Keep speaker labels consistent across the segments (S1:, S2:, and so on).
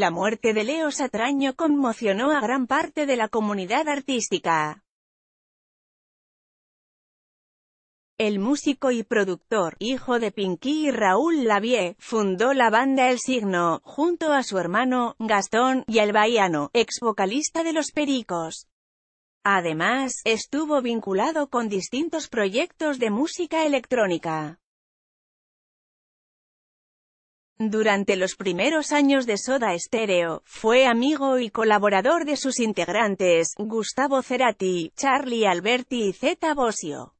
S1: La muerte de Leo Satraño conmocionó a gran parte de la comunidad artística. El músico y productor, hijo de Pinky y Raúl Lavie, fundó la banda El Signo, junto a su hermano, Gastón, y el baiano, ex vocalista de Los Pericos. Además, estuvo vinculado con distintos proyectos de música electrónica. Durante los primeros años de Soda Estéreo, fue amigo y colaborador de sus integrantes, Gustavo Cerati, Charlie Alberti y Zeta Bosio.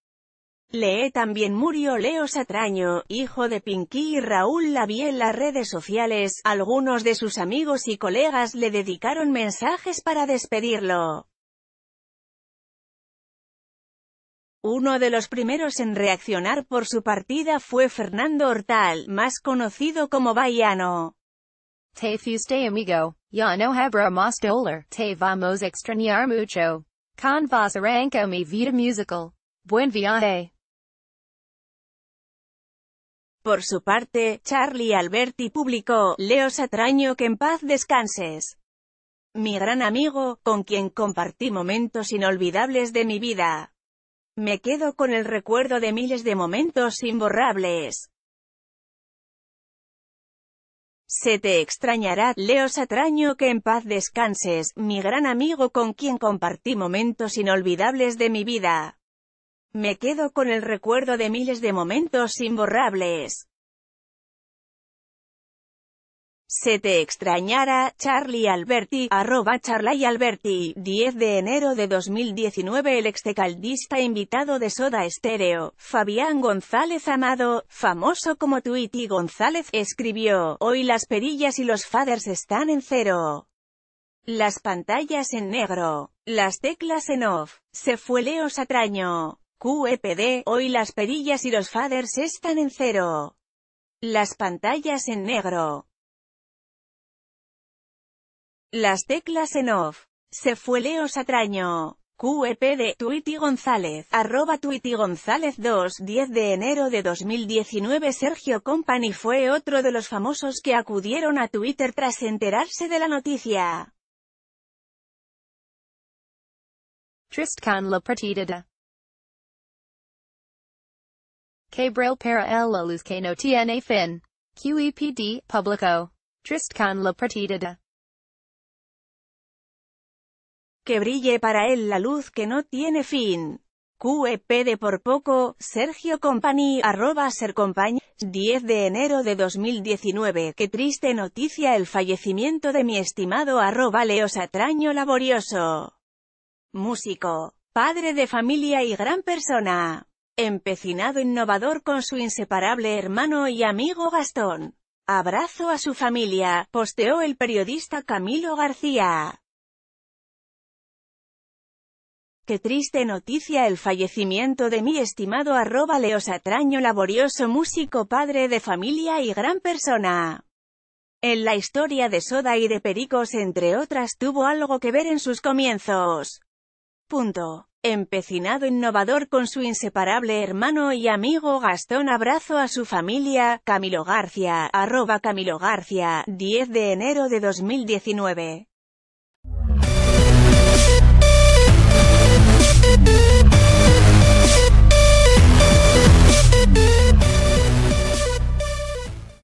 S1: Lee también murió Leo Satraño, hijo de Pinky y Raúl Lavie en las redes sociales. Algunos de sus amigos y colegas le dedicaron mensajes para despedirlo. Uno de los primeros en reaccionar por su partida fue Fernando Hortal, más conocido como Baiano. Te amigo, ya no te vamos extrañar mucho. Con vida musical. Buen viaje. Por su parte, Charlie Alberti publicó, Leo Satraño que en paz descanses. Mi gran amigo, con quien compartí momentos inolvidables de mi vida. Me quedo con el recuerdo de miles de momentos imborrables. Se te extrañará, Leo Satraño, que en paz descanses, mi gran amigo con quien compartí momentos inolvidables de mi vida. Me quedo con el recuerdo de miles de momentos imborrables. Se te extrañará, Charlie Alberti, arroba Charlie Alberti, 10 de enero de 2019 El extecaldista invitado de Soda Estéreo, Fabián González Amado, famoso como Tweety González, escribió, Hoy las perillas y los faders están en cero. Las pantallas en negro. Las teclas en off. Se fue Leo Satraño. QEPD, hoy las perillas y los faders están en cero. Las pantallas en negro. Las teclas en off. Se fue Leo Satraño. QEP de Tuiti González, arroba Tuiti González 2, 10 de enero de 2019 Sergio Company fue otro de los famosos que acudieron a Twitter tras enterarse de la noticia. Tristcan la partida. para el no tiene fin. QEPD, publico. Tristcan la partida que brille para él la luz que no tiene fin. QEP de por poco, Sergio Company, arroba Ser 10 de enero de 2019, qué triste noticia el fallecimiento de mi estimado arroba Leo Satraño laborioso. Músico, padre de familia y gran persona. Empecinado innovador con su inseparable hermano y amigo Gastón. Abrazo a su familia, posteó el periodista Camilo García. Qué triste noticia el fallecimiento de mi estimado arroba leosatraño laborioso músico padre de familia y gran persona. En la historia de Soda y de Pericos entre otras tuvo algo que ver en sus comienzos. Punto. Empecinado innovador con su inseparable hermano y amigo Gastón abrazo a su familia, Camilo García, arroba Camilo García, 10 de enero de 2019.